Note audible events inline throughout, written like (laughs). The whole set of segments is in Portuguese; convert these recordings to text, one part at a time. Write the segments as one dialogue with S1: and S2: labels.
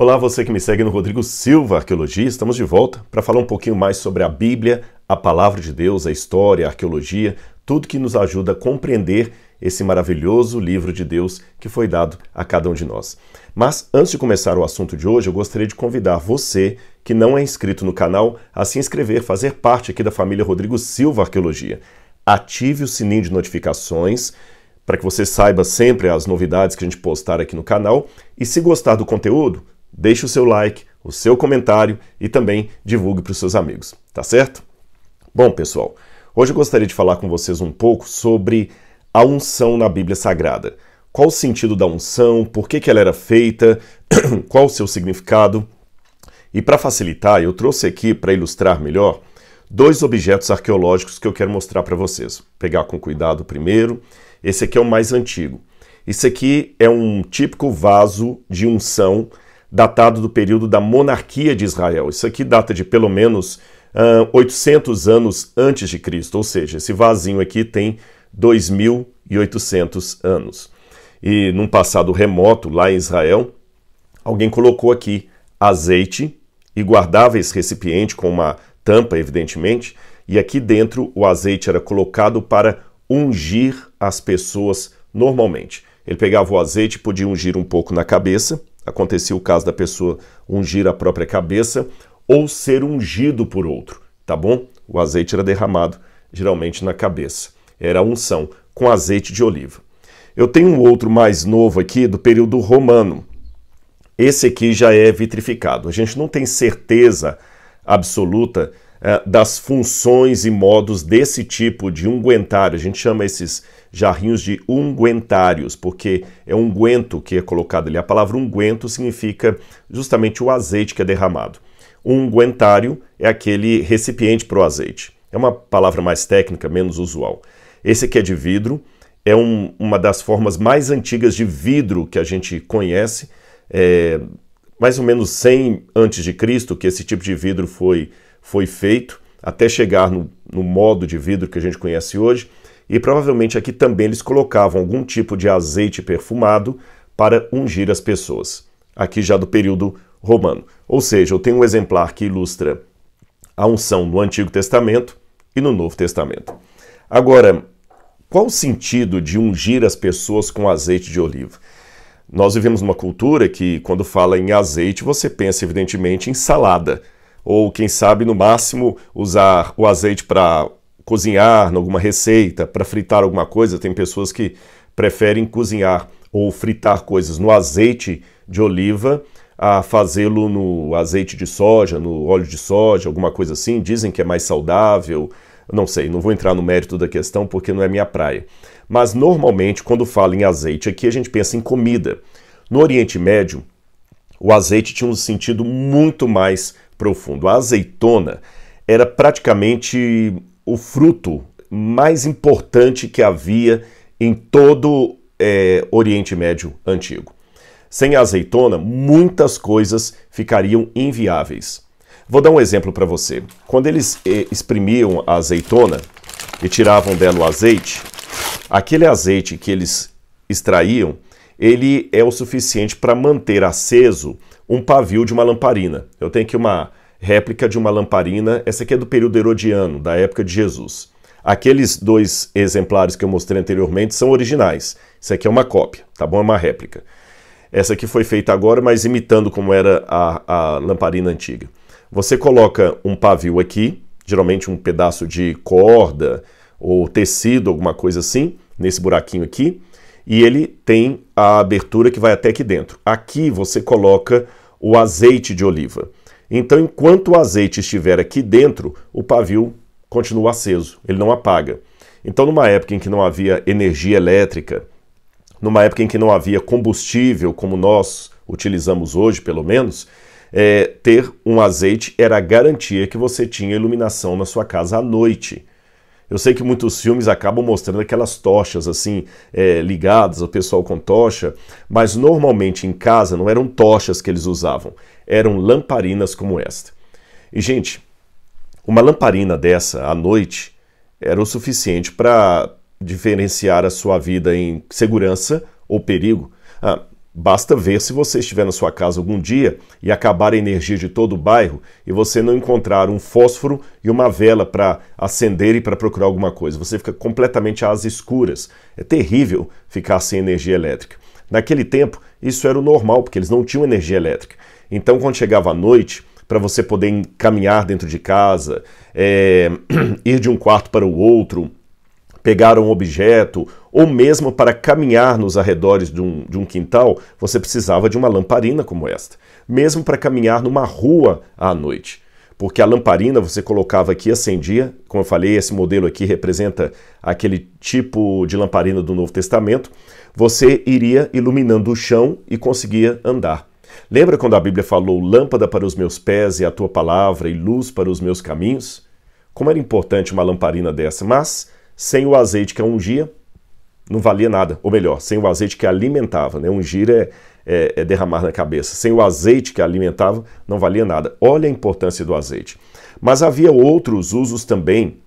S1: Olá, você que me segue no Rodrigo Silva Arqueologia, estamos de volta para falar um pouquinho mais sobre a Bíblia, a palavra de Deus, a história, a arqueologia, tudo que nos ajuda a compreender esse maravilhoso livro de Deus que foi dado a cada um de nós. Mas antes de começar o assunto de hoje, eu gostaria de convidar você que não é inscrito no canal a se inscrever, fazer parte aqui da família Rodrigo Silva Arqueologia. Ative o sininho de notificações para que você saiba sempre as novidades que a gente postar aqui no canal e se gostar do conteúdo, deixe o seu like, o seu comentário e também divulgue para os seus amigos, tá certo? Bom, pessoal, hoje eu gostaria de falar com vocês um pouco sobre a unção na Bíblia Sagrada. Qual o sentido da unção? Por que, que ela era feita? (clears throat) Qual o seu significado? E para facilitar, eu trouxe aqui para ilustrar melhor dois objetos arqueológicos que eu quero mostrar para vocês. pegar com cuidado o primeiro. Esse aqui é o mais antigo. Esse aqui é um típico vaso de unção datado do período da monarquia de Israel. Isso aqui data de pelo menos uh, ah, 800 anos antes de Cristo, ou seja, esse vasinho aqui tem 2.800 anos. E num passado remoto, lá em Israel, alguém colocou aqui azeite e guardava esse recipiente com uma tampa, evidentemente, e aqui dentro o azeite era colocado para ungir as pessoas normalmente. Ele pegava o azeite, podia ungir um pouco na cabeça, acontecia o caso da pessoa ungir a própria cabeça ou ser ungido por outro, tá bom? O azeite era derramado geralmente na cabeça. Era unção com azeite de oliva. Eu tenho um outro mais novo aqui do período romano. Esse aqui já é vitrificado. A gente não tem certeza absoluta eh, das funções e modos desse tipo de unguentário. A gente chama esses jarrinhos de unguentários, porque é unguento que é colocado ali. A palavra unguento significa justamente o azeite que é derramado. unguentário é aquele recipiente para o azeite. É uma palavra mais técnica, menos usual. Esse aqui é de vidro, é um, uma das formas mais antigas de vidro que a gente conhece. É, mais ou menos 100 antes de Cristo que esse tipo de vidro foi, foi feito, até chegar no, no modo de vidro que a gente conhece hoje e provavelmente aqui também eles colocavam algum tipo de azeite perfumado para ungir as pessoas, aqui já do período romano. Ou seja, eu tenho um exemplar que ilustra a unção no Antigo Testamento e no Novo Testamento. Agora, qual o sentido de ungir as pessoas com azeite de oliva? Nós vivemos uma cultura que, quando fala em azeite, você pensa evidentemente em salada, ou quem sabe, no máximo, usar o azeite para cozinhar, alguma receita, para fritar alguma coisa. Tem pessoas que preferem cozinhar ou fritar coisas no azeite de oliva a fazê-lo no azeite de soja, no óleo de soja, alguma coisa assim. Dizem que é mais saudável. Não sei, não vou entrar no mérito da questão porque não é minha praia. Mas normalmente, quando fala em azeite aqui, a gente pensa em comida. No Oriente Médio, o azeite tinha um sentido muito mais profundo. A azeitona era praticamente o fruto mais importante que havia em todo é, Oriente Médio antigo. Sem a azeitona, muitas coisas ficariam inviáveis. Vou dar um exemplo para você. Quando eles é, exprimiam a azeitona e tiravam dela o azeite, aquele azeite que eles extraíam, ele é o suficiente para manter aceso um pavio de uma lamparina. Eu tenho aqui uma réplica de uma lamparina. Essa aqui é do período herodiano, da época de Jesus. Aqueles dois exemplares que eu mostrei anteriormente são originais. Isso aqui é uma cópia, tá bom? É uma réplica. Essa aqui foi feita agora, mas imitando como era a, a lamparina antiga. Você coloca um pavio aqui, geralmente um pedaço de corda ou tecido, alguma coisa assim, nesse buraquinho aqui, e ele tem a abertura que vai até aqui dentro. Aqui você coloca o azeite de oliva. Então, enquanto o azeite estiver aqui dentro, o pavio continua aceso, ele não apaga. Então, numa época em que não havia energia elétrica, numa época em que não havia combustível como nós utilizamos hoje, pelo menos, é, ter um azeite era a garantia que você tinha iluminação na sua casa à noite. Eu sei que muitos filmes acabam mostrando aquelas tochas assim, é, ligadas, o pessoal com tocha, mas normalmente em casa não eram tochas que eles usavam, eram lamparinas como esta. E, gente, uma lamparina dessa à noite era o suficiente para diferenciar a sua vida em segurança ou perigo. Ah, Basta ver se você estiver na sua casa algum dia e acabar a energia de todo o bairro e você não encontrar um fósforo e uma vela para acender e para procurar alguma coisa. Você fica completamente às escuras. É terrível ficar sem energia elétrica. Naquele tempo, isso era o normal, porque eles não tinham energia elétrica. Então, quando chegava a noite, para você poder caminhar dentro de casa, é... (clears throat) ir de um quarto para o outro, pegar um objeto ou mesmo para caminhar nos arredores de um, de um quintal, você precisava de uma lamparina como esta, mesmo para caminhar numa rua à noite porque a lamparina você colocava aqui, acendia. Como eu falei, esse modelo aqui representa aquele tipo de lamparina do Novo Testamento. Você iria iluminando o chão e conseguia andar. Lembra quando a Bíblia falou lâmpada para os meus pés e a tua palavra e luz para os meus caminhos? Como era importante uma lamparina dessa, mas sem o azeite que um dia, não valia nada. Ou melhor, sem o azeite que alimentava, né? Ungir é, é, é derramar na cabeça. Sem o azeite que alimentava, não valia nada. Olha a importância do azeite. Mas havia outros usos também.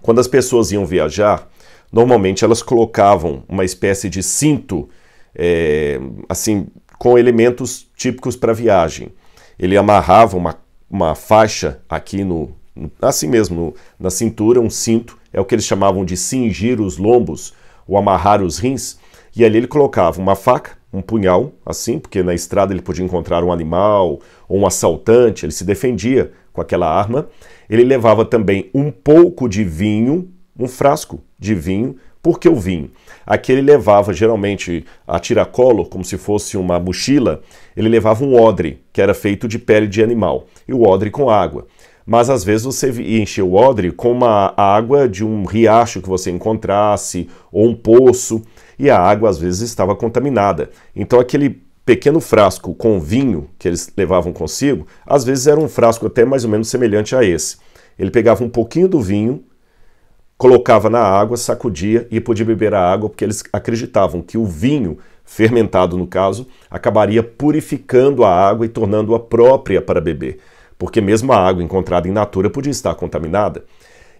S1: Quando as pessoas iam viajar, normalmente elas colocavam uma espécie de cinto, é, assim, com elementos típicos para viagem. Ele amarrava uma, uma faixa aqui no, assim mesmo, no, na cintura, um cinto, é o que eles chamavam de cingir os lombos, ou amarrar os rins, e ali ele colocava uma faca, um punhal, assim, porque na estrada ele podia encontrar um animal ou um assaltante, ele se defendia com aquela arma. Ele levava também um pouco de vinho, um frasco de vinho, porque o vinho. Aqui ele levava geralmente a tiracolo, como se fosse uma mochila, ele levava um odre, que era feito de pele de animal, e o odre com água mas às vezes você enchia o odre com uma água de um riacho que você encontrasse ou um poço e a água às vezes estava contaminada. Então aquele pequeno frasco com vinho que eles levavam consigo, às vezes era um frasco até mais ou menos semelhante a esse. Ele pegava um pouquinho do vinho, colocava na água, sacudia e podia beber a água porque eles acreditavam que o vinho fermentado no caso acabaria purificando a água e tornando-a própria para beber porque mesmo a água encontrada em natura podia estar contaminada.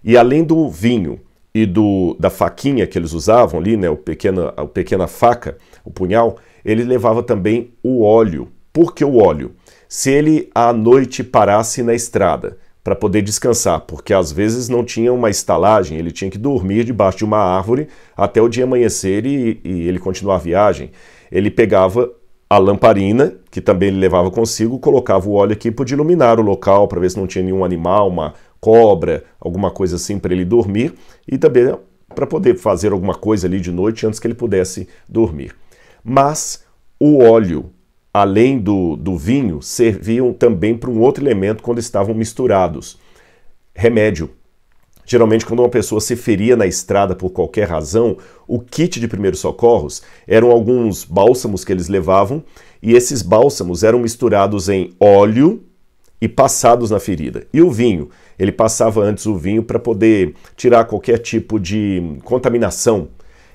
S1: E além do vinho e do, da faquinha que eles usavam ali, né, o pequena, a pequena faca, o punhal, ele levava também o óleo. Por que o óleo? Se ele à noite parasse na estrada para poder descansar, porque às vezes não tinha uma estalagem, ele tinha que dormir debaixo de uma árvore até o dia amanhecer e, e ele continuar a viagem, ele pegava a lamparina, que também ele levava consigo, colocava o óleo aqui, para iluminar o local para ver se não tinha nenhum animal, uma cobra, alguma coisa assim para ele dormir e também para poder fazer alguma coisa ali de noite antes que ele pudesse dormir. Mas o óleo, além do, do vinho, serviam também para um outro elemento quando estavam misturados: remédio. Geralmente, quando uma pessoa se feria na estrada por qualquer razão, o kit de primeiros socorros eram alguns bálsamos que eles levavam, e esses bálsamos eram misturados em óleo e passados na ferida. E o vinho? Ele passava antes o vinho para poder tirar qualquer tipo de contaminação.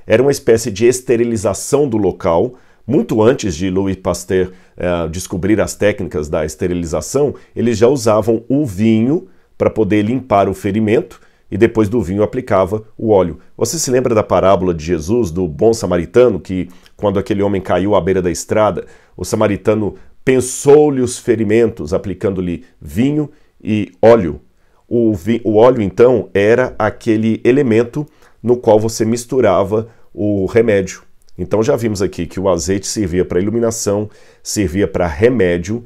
S1: Era uma espécie de esterilização do local. Muito antes de Louis Pasteur uh, descobrir as técnicas da esterilização, eles já usavam o vinho para poder limpar o ferimento e depois do vinho aplicava o óleo. Você se lembra da parábola de Jesus do bom samaritano que quando aquele homem caiu à beira da estrada, o samaritano pensou-lhe os ferimentos, aplicando-lhe vinho e óleo. O, vi, o óleo então era aquele elemento no qual você misturava o remédio. Então já vimos aqui que o azeite servia para iluminação, servia para remédio.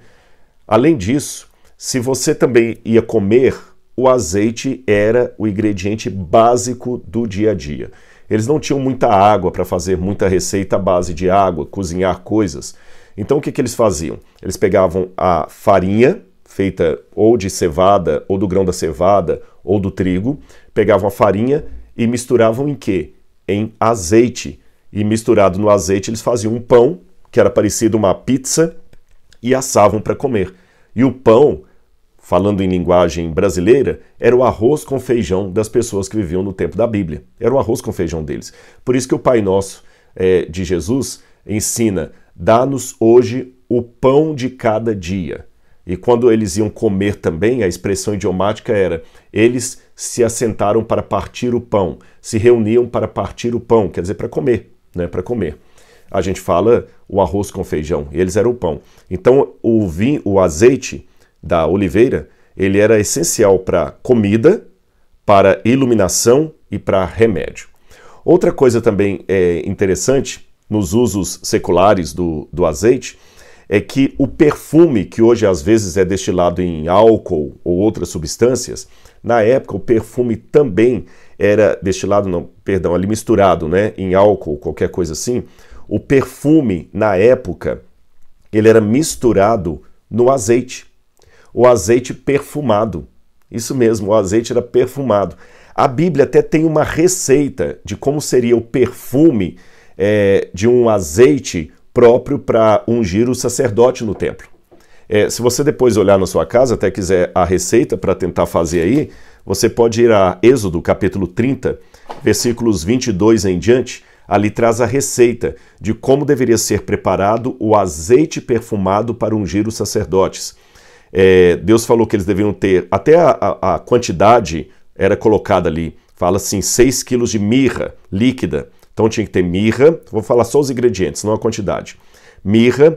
S1: Além disso, se você também ia comer o azeite era o ingrediente básico do dia a dia. Eles não tinham muita água para fazer muita receita à base de água, cozinhar coisas. Então o que, que eles faziam? Eles pegavam a farinha, feita ou de cevada, ou do grão da cevada, ou do trigo, pegavam a farinha e misturavam em quê? Em azeite. E misturado no azeite eles faziam um pão, que era parecido uma pizza, e assavam para comer. E o pão falando em linguagem brasileira, era o arroz com feijão das pessoas que viviam no tempo da Bíblia. Era o arroz com feijão deles. Por isso que o Pai Nosso é, de Jesus ensina: dá-nos hoje o pão de cada dia. E quando eles iam comer também, a expressão idiomática era: eles se assentaram para partir o pão, se reuniam para partir o pão, quer dizer, para comer, né? Para comer a gente fala o arroz com feijão, eles eram o pão. Então o vinho, o azeite da oliveira, ele era essencial para comida, para iluminação e para remédio. Outra coisa também é interessante nos usos seculares do, do azeite é que o perfume, que hoje às vezes é destilado em álcool ou outras substâncias, na época o perfume também era destilado, não, perdão, ali misturado né, em álcool, qualquer coisa assim. O perfume, na época, ele era misturado no azeite o azeite perfumado. Isso mesmo, o azeite era perfumado. A Bíblia até tem uma receita de como seria o perfume é, de um azeite próprio para ungir o sacerdote no templo. É, se você depois olhar na sua casa, até quiser a receita para tentar fazer aí, você pode ir a Êxodo capítulo 30, versículos 22 em diante. Ali traz a receita de como deveria ser preparado o azeite perfumado para ungir os sacerdotes é, Deus falou que eles deveriam ter, até a, a, quantidade era colocada ali, fala assim, 6 quilos de mirra líquida. Então tinha que ter mirra, vou falar só os ingredientes, não a quantidade. Mirra,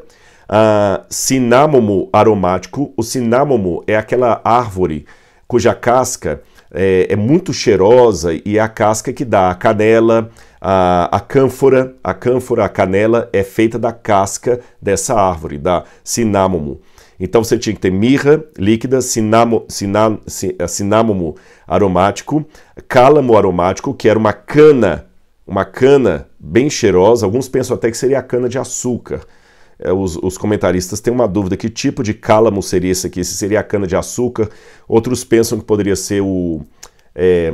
S1: uh, aromático. O cinamomo é aquela árvore cuja casca é, é, muito cheirosa e é a casca que dá a canela, a, a cânfora. A cânfora, a canela é feita da casca dessa árvore, da cinamomo. Então você tinha que ter mirra líquida, cinamomo eh, aromático, cálamo aromático, que era uma cana, uma cana bem cheirosa. Alguns pensam até que seria a cana de açúcar. Eh, os, os, comentaristas têm uma dúvida: que tipo de cálamo seria esse aqui? Se seria a cana de açúcar? Outros pensam que poderia ser o, é,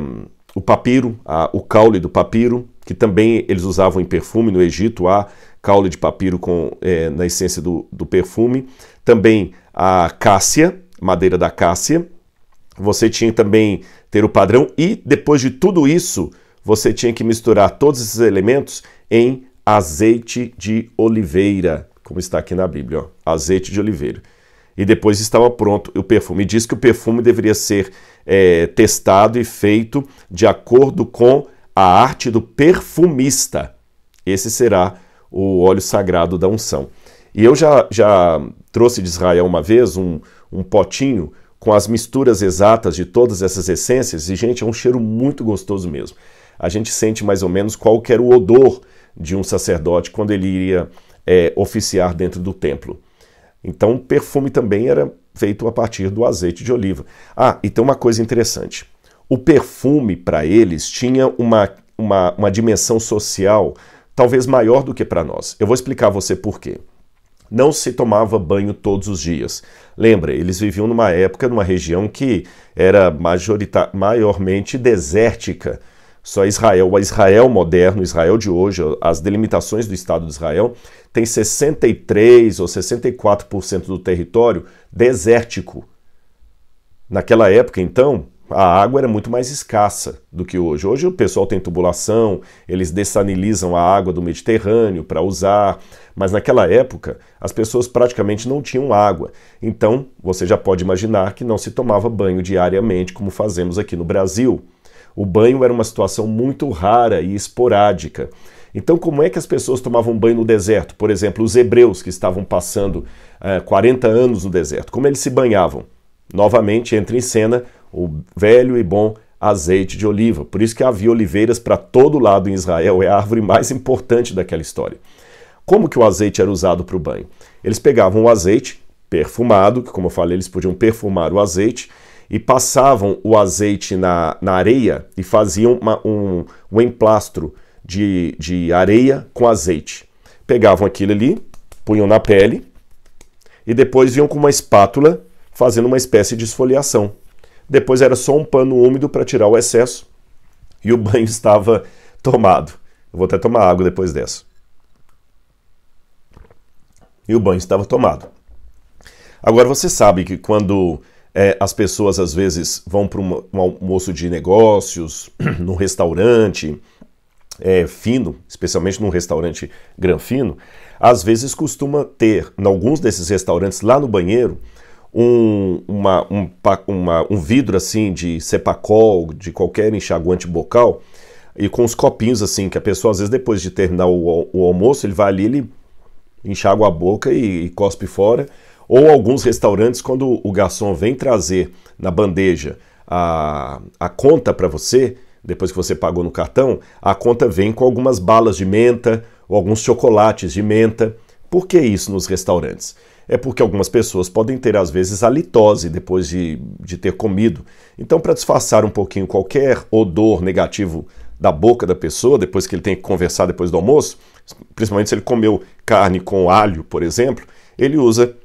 S1: o papiro, a, o caule do papiro, que também eles usavam em perfume no Egito. Há caule de papiro com, é, na essência do, do perfume também a cássia, madeira da cássia. Você tinha também ter o padrão e depois de tudo isso, você tinha que misturar todos esses elementos em azeite de oliveira, como está aqui na Bíblia, ó, azeite de oliveira. E depois estava pronto o perfume. E diz que o perfume deveria ser é, testado e feito de acordo com a arte do perfumista. Esse será o óleo sagrado da unção. E eu já, já trouxe de Israel uma vez um, um potinho com as misturas exatas de todas essas essências e, gente, é um cheiro muito gostoso mesmo. A gente sente mais ou menos qual que era o odor de um sacerdote quando ele iria é, oficiar dentro do templo. Então, o perfume também era feito a partir do azeite de oliva. Ah, e tem uma coisa interessante. O perfume, para eles, tinha uma, uma, uma dimensão social talvez maior do que para nós. Eu vou explicar a você por quê não se tomava banho todos os dias. Lembra, eles viviam numa época, numa região que era maiormente desértica. Só Israel, o Israel moderno, Israel de hoje, as delimitações do Estado de Israel, tem 63 ou 64% do território desértico. Naquela época, então, a água era muito mais escassa do que hoje. Hoje o pessoal tem tubulação, eles dessanilizam a água do Mediterrâneo para usar, mas naquela época as pessoas praticamente não tinham água. Então você já pode imaginar que não se tomava banho diariamente como fazemos aqui no Brasil. O banho era uma situação muito rara e esporádica. Então, como é que as pessoas tomavam banho no deserto? Por exemplo, os hebreus que estavam passando eh, 40 anos no deserto, como eles se banhavam? Novamente entra em cena o velho e bom azeite de oliva. Por isso que havia oliveiras para todo lado em Israel, é a árvore mais importante daquela história. Como que o azeite era usado para o banho? Eles pegavam o azeite perfumado, que como eu falei, eles podiam perfumar o azeite, e passavam o azeite na, na areia e faziam uma, um, um emplastro de, de areia com azeite. Pegavam aquilo ali, punham na pele e depois vinham com uma espátula fazendo uma espécie de esfoliação depois era só um pano úmido para tirar o excesso e o banho (laughs) estava tomado. Eu vou até tomar água depois dessa. E o banho estava tomado. Agora você sabe que quando é, as pessoas às vezes vão para um, almoço de negócios, (clears throat) num restaurante é, fino, especialmente num restaurante granfino, às vezes costuma ter, em alguns desses restaurantes, lá no banheiro, um, uma, um, uma, um vidro assim de sepacol, de qualquer enxaguante bocal, e com os copinhos assim, que a pessoa às vezes depois de terminar o, o almoço, ele vai ali, ele enxágua a boca e, e cospe fora. Ou alguns restaurantes, quando o garçom vem trazer na bandeja a, a conta para você, depois que você pagou no cartão, a conta vem com algumas balas de menta ou alguns chocolates de menta. Por que isso nos restaurantes? é porque algumas pessoas podem ter, às vezes, halitose depois de, de ter comido. Então, para disfarçar um pouquinho qualquer odor negativo da boca da pessoa, depois que ele tem que conversar depois do almoço, principalmente se ele comeu carne com alho, por exemplo, ele usa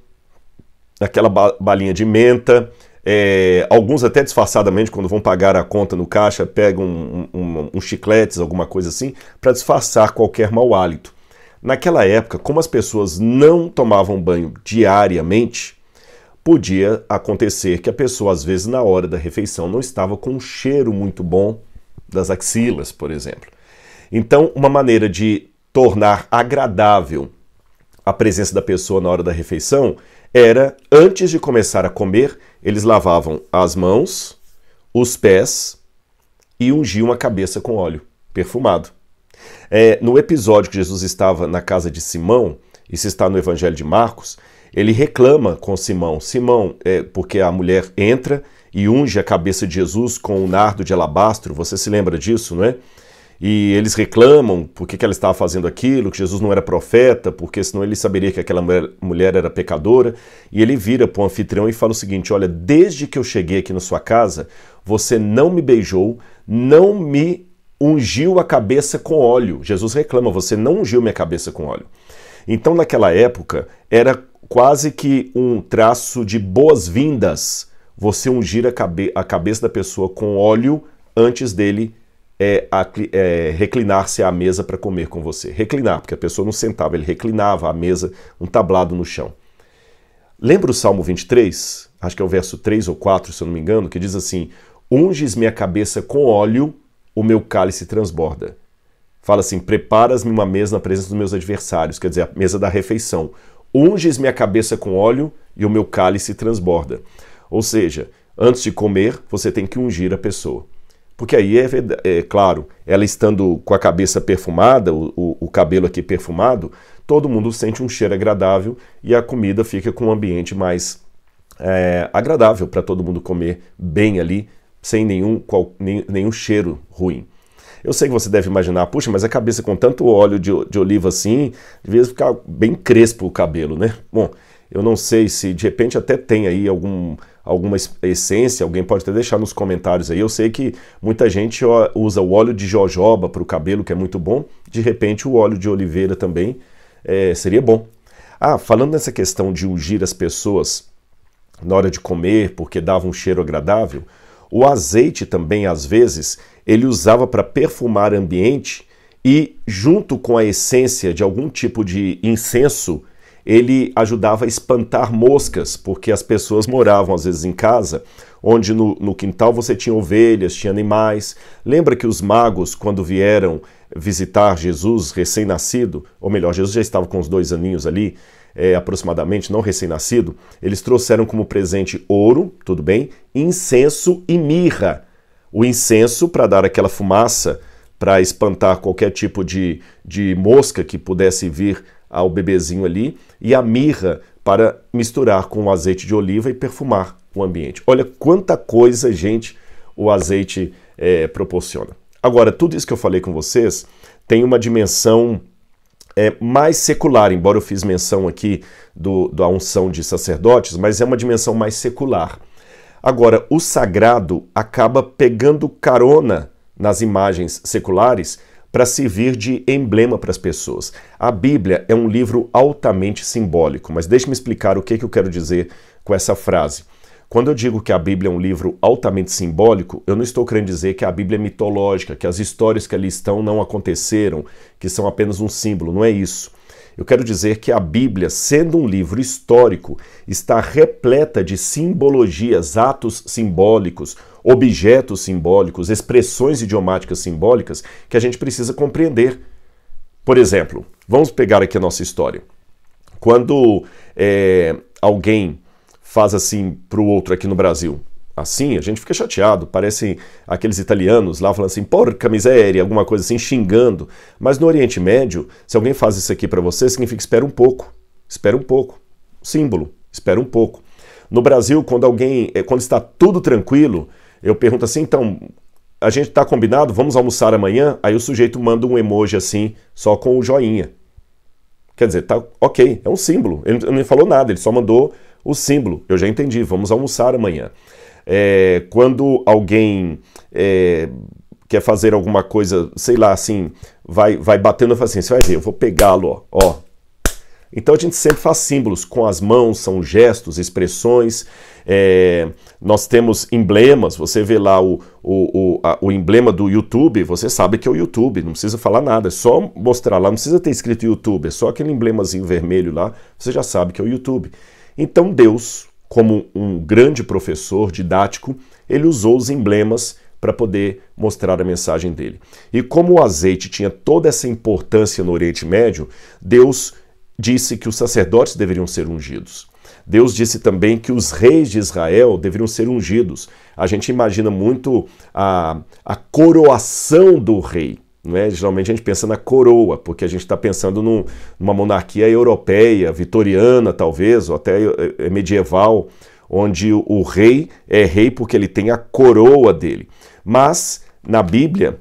S1: aquela balinha de menta. É, alguns até disfarçadamente, quando vão pagar a conta no caixa, pegam um, um, um chicletes, alguma coisa assim, para disfarçar qualquer mau hálito. Naquela época, como as pessoas não tomavam banho diariamente, podia acontecer que a pessoa, às vezes, na hora da refeição, não estava com um cheiro muito bom das axilas, por exemplo. Então, uma maneira de tornar agradável a presença da pessoa na hora da refeição era, antes de começar a comer, eles lavavam as mãos, os pés e ungiam a cabeça com óleo perfumado. É, no episódio que Jesus estava na casa de Simão, isso está no Evangelho de Marcos, ele reclama com Simão. Simão, é, porque a mulher entra e unge a cabeça de Jesus com um nardo de alabastro, você se lembra disso, não é? E eles reclamam porque que ela estava fazendo aquilo, que Jesus não era profeta, porque senão ele saberia que aquela mulher era pecadora. E ele vira para o anfitrião e fala o seguinte: Olha, desde que eu cheguei aqui na sua casa, você não me beijou, não me ungiu a cabeça com óleo. Jesus reclama: Você não ungiu minha cabeça com óleo. Então, naquela época, era quase que um traço de boas-vindas você ungir a, cabe a, cabeça da pessoa com óleo antes dele é, é, reclinar-se à mesa para comer com você. Reclinar, porque a pessoa não sentava, ele reclinava à mesa, um tablado no chão. Lembra o Salmo 23? Acho que é o verso 3 ou 4, se eu não me engano, que diz assim: Unges minha cabeça com óleo o meu cálice transborda. Fala assim: preparas-me uma mesa na presença dos meus adversários, quer dizer, a mesa da refeição. Unges minha cabeça com óleo e o meu cálice transborda. Ou seja, antes de comer, você tem que ungir a pessoa. Porque aí é, é, claro, ela estando com a cabeça perfumada, o, o, o, cabelo aqui perfumado, todo mundo sente um cheiro agradável e a comida fica com um ambiente mais é, agradável para todo mundo comer bem ali, sem nenhum, qual, nem, nenhum cheiro ruim. Eu sei que você deve imaginar, puxa, mas a cabeça com tanto óleo de, de oliva assim, devia ficar bem crespo o cabelo, né? Bom, eu não sei se de repente até tem aí algum, alguma essência, alguém pode até deixar nos comentários aí. Eu sei que muita gente usa o óleo de jojoba para o cabelo, que é muito bom. De repente, o óleo de oliveira também é, seria bom. Ah, falando nessa questão de ungir as pessoas na hora de comer porque dava um cheiro agradável, o azeite também, às vezes, ele usava para perfumar ambiente e, junto com a essência de algum tipo de incenso, ele ajudava a espantar moscas, porque as pessoas moravam às vezes em casa, onde no, no, quintal você tinha ovelhas, tinha animais. Lembra que os magos, quando vieram visitar Jesus recém-nascido, ou melhor, Jesus já estava com os dois aninhos ali, é, aproximadamente, não recém-nascido, eles trouxeram como presente ouro, tudo bem, incenso e mirra. O incenso para dar aquela fumaça, para espantar qualquer tipo de, de mosca que pudesse vir ao bebezinho ali, e a mirra para misturar com o azeite de oliva e perfumar o ambiente. Olha quanta coisa, gente, o azeite é, proporciona. Agora, tudo isso que eu falei com vocês tem uma dimensão é, mais secular, embora eu fiz menção aqui do, da unção de sacerdotes, mas é uma dimensão mais secular. Agora, o sagrado acaba pegando carona nas imagens seculares para servir de emblema para as pessoas. A Bíblia é um livro altamente simbólico, mas deixe-me explicar o que, que eu quero dizer com essa frase. Quando eu digo que a Bíblia é um livro altamente simbólico, eu não estou querendo dizer que a Bíblia é mitológica, que as histórias que ali estão não aconteceram, que são apenas um símbolo, não é isso. Eu quero dizer que a Bíblia, sendo um livro histórico, está repleta de simbologias, atos simbólicos, objetos simbólicos, expressões idiomáticas simbólicas que a gente precisa compreender. Por exemplo, vamos pegar aqui a nossa história. Quando é, alguém faz assim para o outro aqui no Brasil? Assim, a gente fica chateado. Parecem aqueles italianos lá falando assim, porca miséria, alguma coisa assim, xingando. Mas no Oriente Médio, se alguém faz isso aqui para você, significa espera um pouco, espera um pouco. Símbolo, espera um pouco. No Brasil, quando alguém, eh, quando está tudo tranquilo, eu pergunto assim, então, a gente está combinado, vamos almoçar amanhã? Aí o sujeito manda um emoji assim, só com o joinha. Quer dizer, tá ok, é um símbolo. Ele não falou nada, ele só mandou o símbolo. Eu já entendi, vamos almoçar amanhã. É, quando alguém é, quer fazer alguma coisa, sei lá, assim, vai, vai batendo e fala assim, você vai ver, eu vou pegá-lo, ó, ó. Então a gente sempre faz símbolos com as mãos, são gestos, expressões. É, nós temos emblemas, você vê lá o, o, o, a, o, emblema do YouTube, você sabe que é o YouTube, não precisa falar nada, é só mostrar lá, não precisa ter escrito YouTube, é só aquele emblemazinho vermelho lá, você já sabe que é o YouTube. Então Deus, como um grande professor didático, ele usou os emblemas para poder mostrar a mensagem dele. E como o azeite tinha toda essa importância no Oriente Médio, Deus disse que os sacerdotes deveriam ser ungidos. Deus disse também que os reis de Israel deveriam ser ungidos. A gente imagina muito a, a coroação do rei. É? Geralmente a gente pensa na coroa, porque a gente está pensando num, numa monarquia europeia, vitoriana talvez, ou até eh, eh, medieval, onde o, o rei é rei porque ele tem a coroa dele. Mas na Bíblia,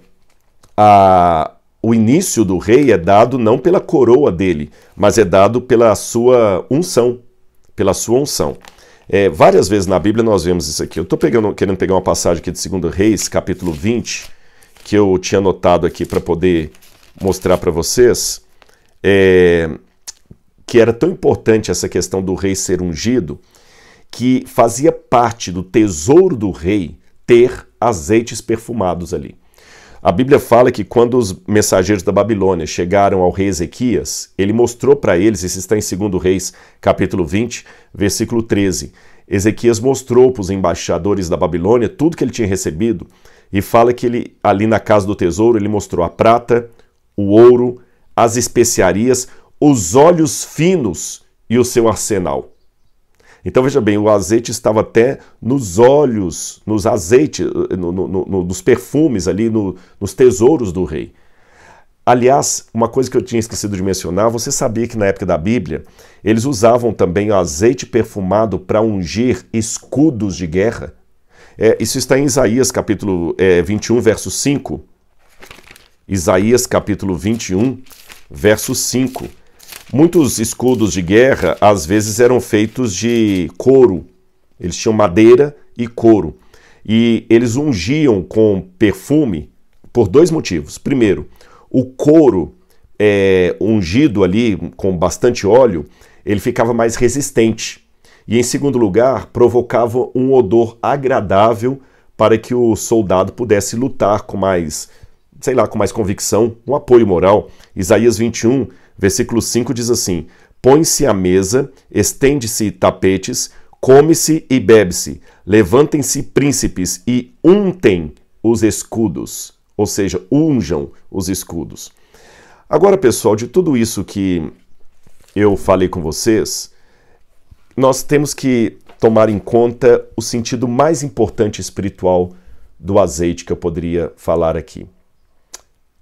S1: a, o início do rei é dado não pela coroa dele, mas é dado pela sua unção, pela sua unção. É, várias vezes na Bíblia nós vemos isso aqui. Eu estou querendo pegar uma passagem aqui de 2 Reis, capítulo 20, que eu tinha anotado aqui para poder mostrar para vocês, é, que era tão importante essa questão do rei ser ungido, que fazia parte do tesouro do rei ter azeites perfumados ali. A Bíblia fala que quando os mensageiros da Babilônia chegaram ao rei Ezequias, ele mostrou para eles, isso está em 2 Reis, capítulo 20, versículo 13. Ezequias mostrou para os embaixadores da Babilônia tudo que ele tinha recebido e fala que ele, ali na casa do tesouro, ele mostrou a prata, o ouro, as especiarias, os olhos finos e o seu arsenal. Então veja bem, o azeite estava até nos olhos, nos azeites, no, no, no, nos perfumes ali, nos tesouros do rei. Aliás, uma coisa que eu tinha esquecido de mencionar, você sabia que na época da Bíblia eles usavam também azeite perfumado para ungir escudos de guerra? É, isso está em Isaías capítulo é, 21, verso 5. Isaías capítulo 21, verso 5. Muitos escudos de guerra às vezes eram feitos de couro. Eles tinham madeira e couro. E eles ungiam com perfume por dois motivos. Primeiro, o couro é, ungido ali com bastante óleo, ele ficava mais resistente e, em segundo lugar, provocava um odor agradável para que o soldado pudesse lutar com mais, sei lá, com mais convicção, um apoio moral. Isaías 21, versículo 5 diz assim: Põe-se à mesa, estende-se tapetes, come-se e bebe-se, levantem-se príncipes e untem os escudos, ou seja, unjam os escudos. Agora, pessoal, de tudo isso que eu falei com vocês, nós temos que tomar em conta o sentido mais importante espiritual do azeite que eu poderia falar aqui.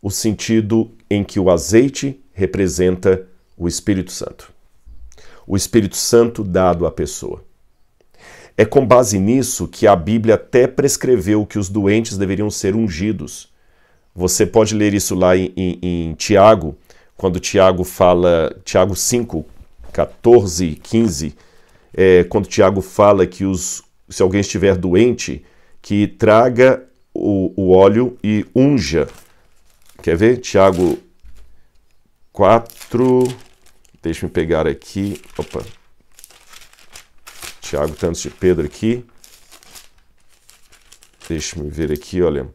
S1: O sentido em que o azeite representa o Espírito Santo. O Espírito Santo dado à pessoa. É com base nisso que a Bíblia até prescreveu que os doentes deveriam ser ungidos. Você pode ler isso lá em, em, em Tiago, quando Tiago fala, Tiago 5, 14, 15 é, quando Tiago fala que os, se alguém estiver doente, que traga o, o óleo e unja. Quer ver? Tiago 4. Deixa me pegar aqui. Opa. Tiago, tanto de Pedro aqui. Deixa me ver aqui, olha.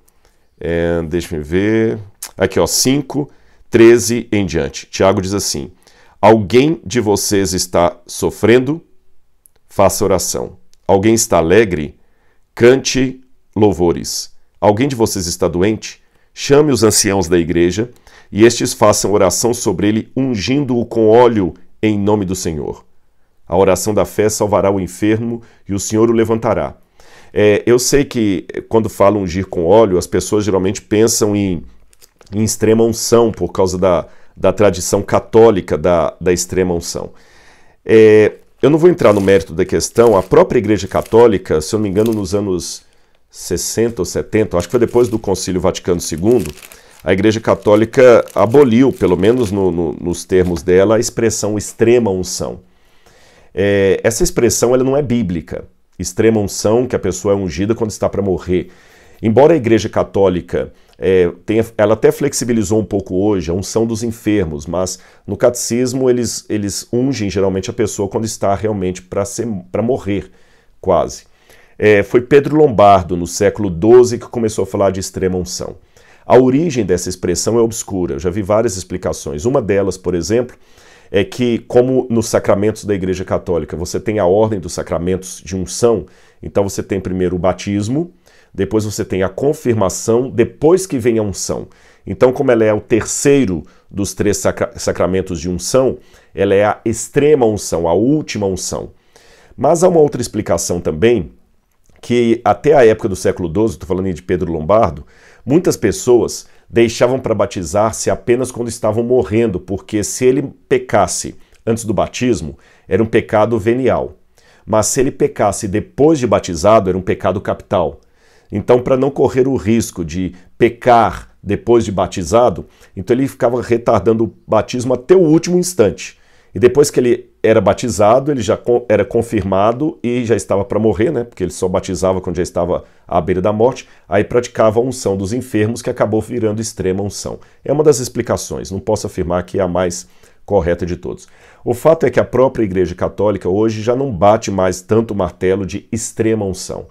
S1: É, deixa me ver. Aqui, ó, 5, 13 em diante. Tiago diz assim: Alguém de vocês está sofrendo? faça oração. Alguém está alegre? Cante louvores. Alguém de vocês está doente? Chame os anciãos da igreja e estes façam oração sobre ele, ungindo-o com óleo em nome do Senhor. A oração da fé salvará o enfermo e o Senhor o levantará. É, eu sei que eh, quando falam ungir com óleo, as pessoas geralmente pensam em, em extrema unção por causa da, da tradição católica da, da extrema unção. É, eu não vou entrar no mérito da questão, a própria Igreja Católica, se eu não me engano, nos anos 60 ou 70, acho que foi depois do Concílio Vaticano II, a Igreja Católica aboliu, pelo menos no, no, nos termos dela, a expressão extrema unção. É, essa expressão ela não é bíblica. Extrema unção, que a pessoa é ungida quando está para morrer. Embora a Igreja Católica é, tem, ela até flexibilizou um pouco hoje a unção dos enfermos, mas no catecismo eles, eles ungem geralmente a pessoa quando está realmente para morrer, quase. É, foi Pedro Lombardo, no século XII, que começou a falar de extrema unção. A origem dessa expressão é obscura, eu já vi várias explicações. Uma delas, por exemplo, é que, como nos sacramentos da Igreja Católica, você tem a ordem dos sacramentos de unção, então você tem primeiro o batismo, depois você tem a confirmação, depois que vem a unção. Então, como ela é o terceiro dos três sacra sacramentos de unção, ela é a extrema unção, a última unção. Mas há uma outra explicação também, que até a época do século XII, estou falando de Pedro Lombardo, muitas pessoas deixavam para batizar-se apenas quando estavam morrendo, porque se ele pecasse antes do batismo, era um pecado venial. Mas se ele pecasse depois de batizado, era um pecado capital. Então, para não correr o risco de pecar depois de batizado, então ele ficava retardando o batismo até o último instante. E depois que ele era batizado, ele já era confirmado e já estava para morrer, né? Porque ele só batizava quando já estava à beira da morte. Aí praticava a unção dos enfermos, que acabou virando extrema unção. É uma das explicações, não posso afirmar que é a mais correta de todos. O fato é que a própria Igreja Católica hoje já não bate mais tanto o martelo de extrema unção.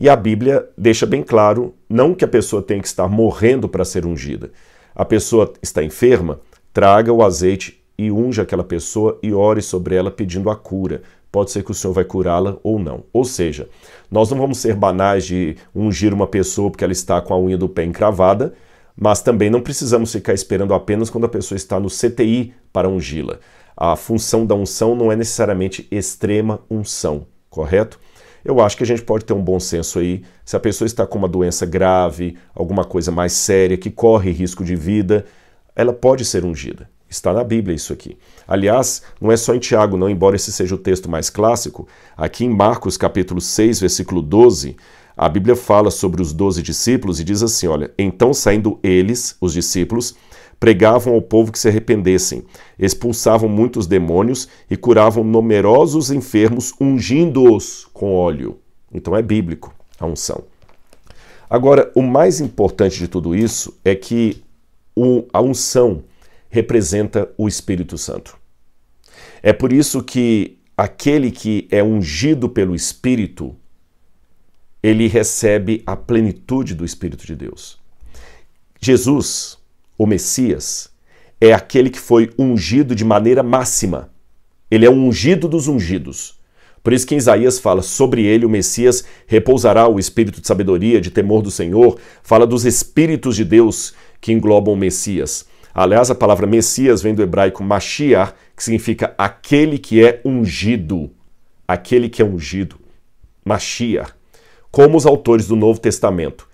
S1: E a Bíblia deixa bem claro não que a pessoa tem que estar morrendo para ser ungida. A pessoa está enferma, traga o azeite e unja aquela pessoa e ore sobre ela pedindo a cura. Pode ser que o Senhor vai curá-la ou não. Ou seja, nós não vamos ser banais de ungir uma pessoa porque ela está com a unha do pé encravada, mas também não precisamos ficar esperando apenas quando a pessoa está no CTI para ungi-la. A função da unção não é necessariamente extrema unção, correto? eu acho que a gente pode ter um bom senso aí. Se a pessoa está com uma doença grave, alguma coisa mais séria, que corre risco de vida, ela pode ser ungida. Está na Bíblia isso aqui. Aliás, não é só em Tiago, não, embora esse seja o texto mais clássico. Aqui em Marcos, capítulo 6, versículo 12, a Bíblia fala sobre os doze discípulos e diz assim: olha, então saindo eles, os discípulos, pregavam ao povo que se arrependessem, expulsavam muitos demônios e curavam numerosos enfermos, ungindo-os com óleo. Então é bíblico a unção. Agora, o mais importante de tudo isso é que a unção representa o Espírito Santo. É por isso que aquele que é ungido pelo Espírito, ele recebe a plenitude do Espírito de Deus. Jesus, o Messias, é aquele que foi ungido de maneira máxima. Ele é o ungido dos ungidos. Por isso que Isaías fala sobre ele, o Messias, repousará o espírito de sabedoria, de temor do Senhor, fala dos espíritos de Deus que englobam o Messias. Aliás, a palavra Messias vem do hebraico Mashiach, que significa aquele que é ungido. Aquele que é ungido. Mashiach. Como os autores do Novo Testamento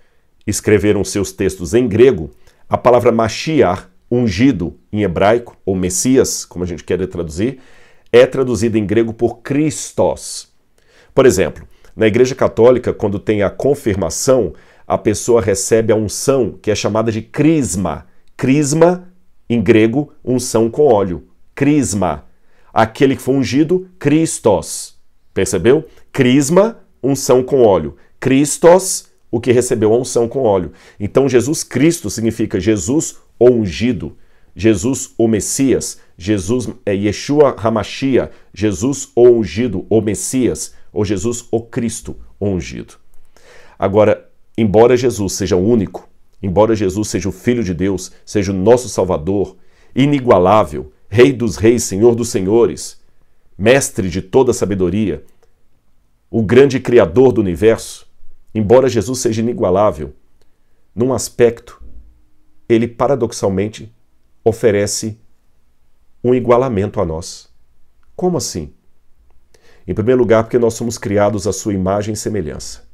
S1: escreveram seus textos em grego, a palavra Mashiach, ungido em hebraico, ou Messias, como a gente quer traduzir, é traduzida em grego por Christos. Por exemplo, na Igreja Católica, quando tem a confirmação, a pessoa recebe a unção, que é chamada de crisma. Crisma, em grego, unção com óleo. Crisma. Aquele que foi ungido, Christos. Percebeu? Crisma, unção com óleo. Christos, o que recebeu a unção com óleo. Então Jesus Cristo significa Jesus ungido, Jesus o Messias, Jesus é Yeshua Hamashia, Jesus o ungido, o Messias, ou Jesus o Cristo o ungido. Agora, embora Jesus seja único, embora Jesus seja o Filho de Deus, seja o nosso Salvador, inigualável, Rei dos Reis, Senhor dos Senhores, Mestre de toda sabedoria, o grande Criador do universo, Embora Jesus seja inigualável, num aspecto, ele paradoxalmente oferece um igualamento a nós. Como assim? Em primeiro lugar, porque nós somos criados à sua imagem e semelhança.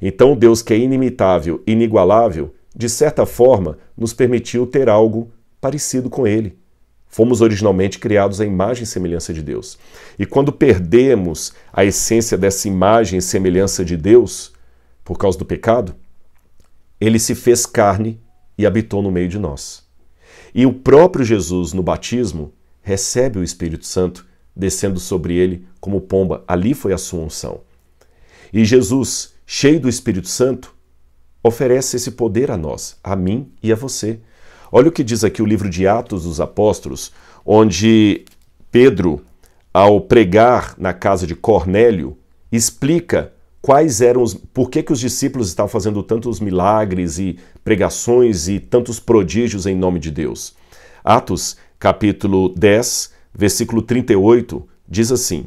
S1: Então, Deus, que é inimitável, inigualável, de certa forma, nos permitiu ter algo parecido com Ele. Fomos originalmente criados à imagem e semelhança de Deus. E quando perdemos a essência dessa imagem e semelhança de Deus, por causa do pecado, ele se fez carne e habitou no meio de nós. E o próprio Jesus, no batismo, recebe o Espírito Santo descendo sobre ele como pomba. Ali foi a sua unção. E Jesus, cheio do Espírito Santo, oferece esse poder a nós, a mim e a você. Olha o que diz aqui o livro de Atos dos Apóstolos, onde Pedro, ao pregar na casa de Cornélio, explica quais eram os. por que, que os discípulos estavam fazendo tantos milagres e pregações e tantos prodígios em nome de Deus. Atos, capítulo 10, versículo 38, diz assim: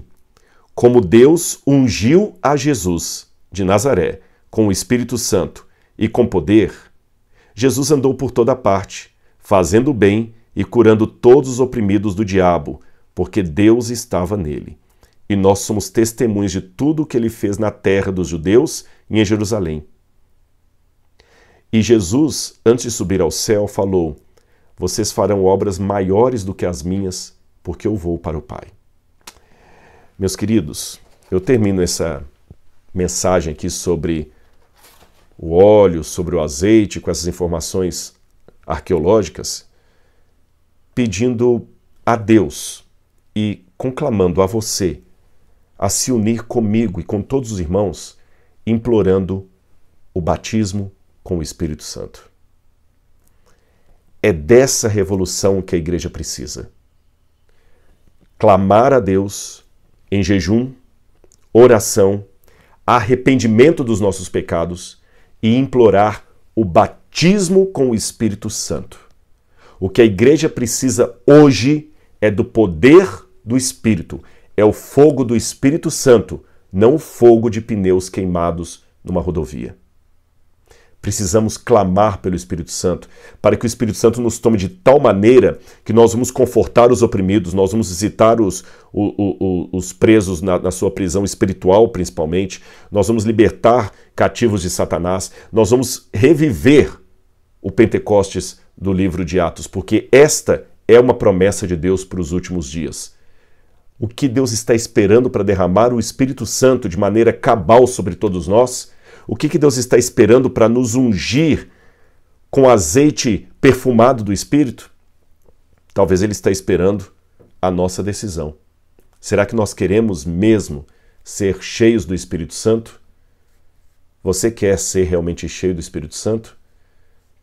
S1: Como Deus ungiu a Jesus de Nazaré com o Espírito Santo e com poder, Jesus andou por toda parte, fazendo o bem e curando todos os oprimidos do diabo, porque Deus estava nele e nós somos testemunhas de tudo o que ele fez na terra dos judeus e em Jerusalém. E Jesus, antes de subir ao céu, falou: Vocês farão obras maiores do que as minhas, porque eu vou para o Pai. Meus queridos, eu termino essa mensagem aqui sobre o óleo, sobre o azeite, com essas informações arqueológicas, pedindo a Deus e conclamando a você a se unir comigo e com todos os irmãos, implorando o batismo com o Espírito Santo. É dessa revolução que a igreja precisa. Clamar a Deus em jejum, oração, arrependimento dos nossos pecados e implorar o batismo com o Espírito Santo. O que a igreja precisa hoje é do poder do Espírito, é o fogo do Espírito Santo, não o fogo de pneus queimados numa rodovia. Precisamos clamar pelo Espírito Santo, para que o Espírito Santo nos tome de tal maneira que nós vamos confortar os oprimidos, nós vamos visitar os, os, os presos na, na sua prisão espiritual, principalmente, nós vamos libertar cativos de Satanás, nós vamos reviver o Pentecostes do livro de Atos, porque esta é uma promessa de Deus para os últimos dias o que Deus está esperando para derramar o Espírito Santo de maneira cabal sobre todos nós, o que, que Deus está esperando para nos ungir com azeite perfumado do Espírito, talvez Ele está esperando a nossa decisão. Será que nós queremos mesmo ser cheios do Espírito Santo? Você quer ser realmente cheio do Espírito Santo?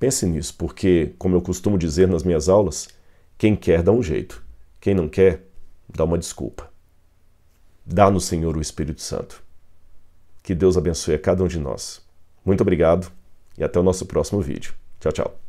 S1: Pense nisso, porque, como eu costumo dizer nas minhas aulas, quem quer dá um jeito, quem não quer dá uma desculpa. Dá no Senhor o Espírito Santo. Que Deus abençoe a cada um de nós. Muito obrigado e até o nosso próximo vídeo. Tchau, tchau.